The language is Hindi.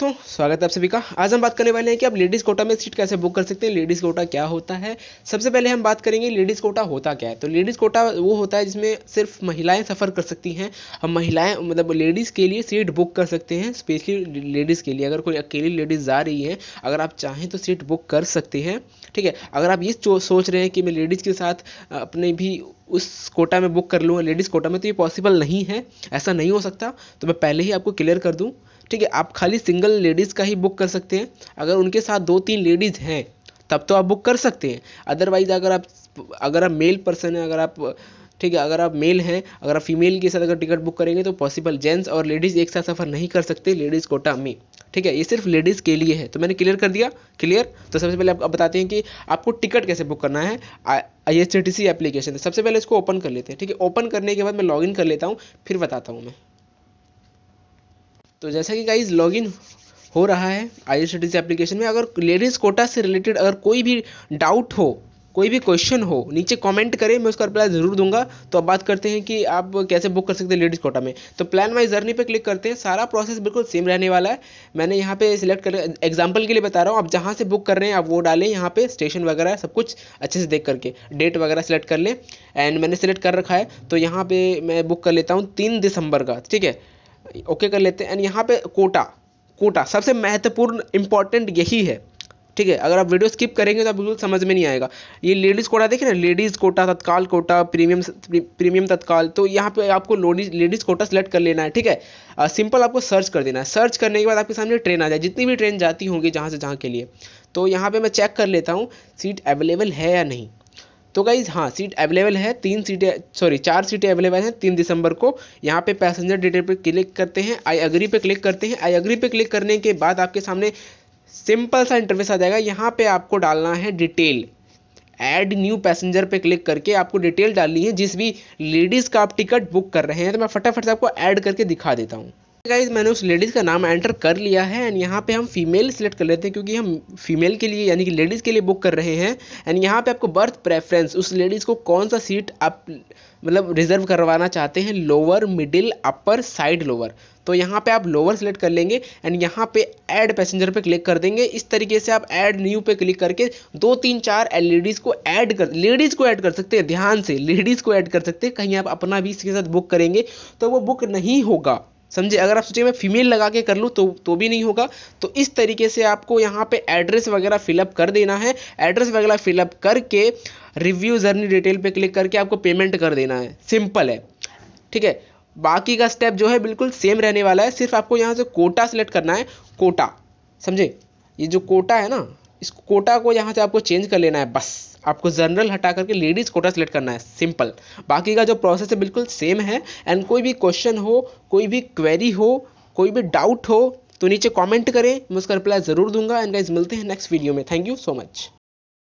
तो स्वागत है आप सभी का आज हम बात करने वाले हैं कि आप लेडीज़ कोटा में सीट कैसे बुक कर सकते हैं लेडीज़ कोटा क्या होता है सबसे पहले हम बात करेंगे लेडीज़ कोटा होता क्या है तो लेडीज़ कोटा वो होता है जिसमें सिर्फ महिलाएं सफ़र कर सकती हैं हम महिलाएं मतलब लेडीज़ के लिए सीट बुक कर सकते हैं स्पेशली लेडीज़ के लिए अगर कोई अकेली लेडीज़ जा रही है अगर आप चाहें तो सीट बुक कर सकते हैं ठीक है अगर आप ये सोच रहे हैं कि मैं लेडीज़ के साथ अपने भी उस कोटा में बुक कर लूँगा लेडीज़ कोटा में तो ये पॉसिबल नहीं है ऐसा नहीं हो सकता तो मैं पहले ही आपको क्लियर कर दूँ ठीक है आप खाली सिंगल लेडीज़ का ही बुक कर सकते हैं अगर उनके साथ दो तीन लेडीज़ हैं तब तो आप बुक कर सकते हैं अदरवाइज़ अगर आप अगर आप मेल पर्सन हैं अगर आप ठीक है अगर आप मेल हैं अगर आप फीमेल के साथ अगर टिकट बुक करेंगे तो पॉसिबल जेंट्स और लेडीज़ एक साथ सफ़र नहीं कर सकते लेडीज़ कोटा में ठीक है ये सिर्फ लेडीज़ के लिए है तो मैंने क्लियर कर दिया क्लियर तो सबसे पहले आप बताते हैं कि आपको टिकट कैसे बुक करना है I R C T C application सबसे पहले इसको ओपन कर लेते हैं ठीक है ओपन करने के बाद मैं लॉगिन कर लेता हूँ फिर बताता हूँ मैं तो जैसा कि गाइज लॉगिन हो रहा है I R C T C application में अगर लेडीज़ कोटा से रिलेटेड अगर कोई भी डाउट हो कोई भी क्वेश्चन हो नीचे कमेंट करें मैं उसका रिप्लाई ज़रूर दूंगा तो अब बात करते हैं कि आप कैसे बुक कर सकते हैं लेडीज़ कोटा में तो प्लान वाइज जर्नी पे क्लिक करते हैं सारा प्रोसेस बिल्कुल सेम रहने वाला है मैंने यहाँ पे सिलेक्ट कर एग्जाम्पल के लिए बता रहा हूँ आप जहाँ से बुक कर रहे हैं आप वो डालें यहाँ पे स्टेशन वगैरह सब कुछ अच्छे से देख करके डेट वगैरह सेलेक्ट कर लें एंड मैंने सेलेक्ट कर रखा है तो यहाँ पर मैं बुक कर लेता हूँ तीन दिसंबर का ठीक है ओके कर लेते हैं एंड यहाँ पर कोटा कोटा सबसे महत्वपूर्ण इंपॉर्टेंट यही है ठीक है अगर आप वीडियो स्किप करेंगे तो आप बिल्कुल समझ में नहीं आएगा ये लेडीज़ कोटा देखें ना लेडीज़ कोटा तत्काल कोटा प्रीमियम प्रीमियम तत्काल तो यहाँ पे आपको लेडीज़ कोटा सेलेक्ट कर लेना है ठीक है आ, सिंपल आपको सर्च कर देना है सर्च करने के बाद आपके सामने ट्रेन आ जाए जितनी भी ट्रेन जाती होंगी जहाँ से जहाँ के लिए तो यहाँ पर मैं चेक कर लेता हूँ सीट अवेलेबल है या नहीं तो गाइज हाँ सीट अवेलेबल है तीन सीटें सॉरी चार सीटें अवेलेबल हैं तीन दिसंबर को यहाँ पे पैसेंजर डिटेल पे क्लिक करते हैं आई अग्री पे क्लिक करते हैं आई अग्री पे क्लिक करने के बाद आपके सामने सिंपल सा इंटरफेस आ जाएगा यहाँ पे आपको डालना है डिटेल ऐड न्यू पैसेंजर पे क्लिक करके आपको डिटेल डालनी है जिस भी लेडीज़ का आप टिकट बुक कर रहे हैं तो मैं फटाफट से आपको ऐड करके दिखा देता हूँ गाइज मैंने उस लेडीज़ का नाम एंटर कर लिया है एंड यहाँ पे हम फीमेल सिलेक्ट कर लेते हैं क्योंकि हम फीमेल के लिए यानी कि लेडीज़ के लिए बुक कर रहे हैं एंड यहाँ पे आपको बर्थ प्रेफरेंस उस लेडीज़ को कौन सा सीट आप मतलब रिजर्व करवाना चाहते हैं lower middle upper side lower तो यहाँ पे आप लोअर सेलेक्ट कर लेंगे एंड यहाँ पे ऐड पैसेंजर पे क्लिक कर देंगे इस तरीके से आप ऐड न्यू पे क्लिक करके दो तीन चार लेडीज़ को ऐड कर लेडीज़ को ऐड कर सकते हैं ध्यान से लेडीज़ को ऐड कर सकते हैं कहीं आप अपना भी इसके साथ बुक करेंगे तो वो बुक नहीं होगा समझे अगर आप सोचिए मैं फीमेल लगा के कर लूँ तो तो भी नहीं होगा तो इस तरीके से आपको यहाँ पे एड्रेस वगैरह फिलअप कर देना है एड्रेस वगैरह फिलअप करके रिव्यू जर्नी डिटेल पे क्लिक करके आपको पेमेंट कर देना है सिंपल है ठीक है बाकी का स्टेप जो है बिल्कुल सेम रहने वाला है सिर्फ आपको यहाँ से कोटा सेलेक्ट करना है कोटा समझे ये जो कोटा है ना इस कोटा को यहाँ से आपको चेंज कर लेना है बस आपको जनरल हटा करके लेडीज़ कोटा सेलेक्ट करना है सिंपल बाकी का जो प्रोसेस है बिल्कुल सेम है एंड कोई भी क्वेश्चन हो कोई भी क्वेरी हो कोई भी डाउट हो तो नीचे कमेंट करें मैं उसका रिप्लाई ज़रूर दूंगा एंड गाइज मिलते हैं नेक्स्ट वीडियो में थैंक यू सो मच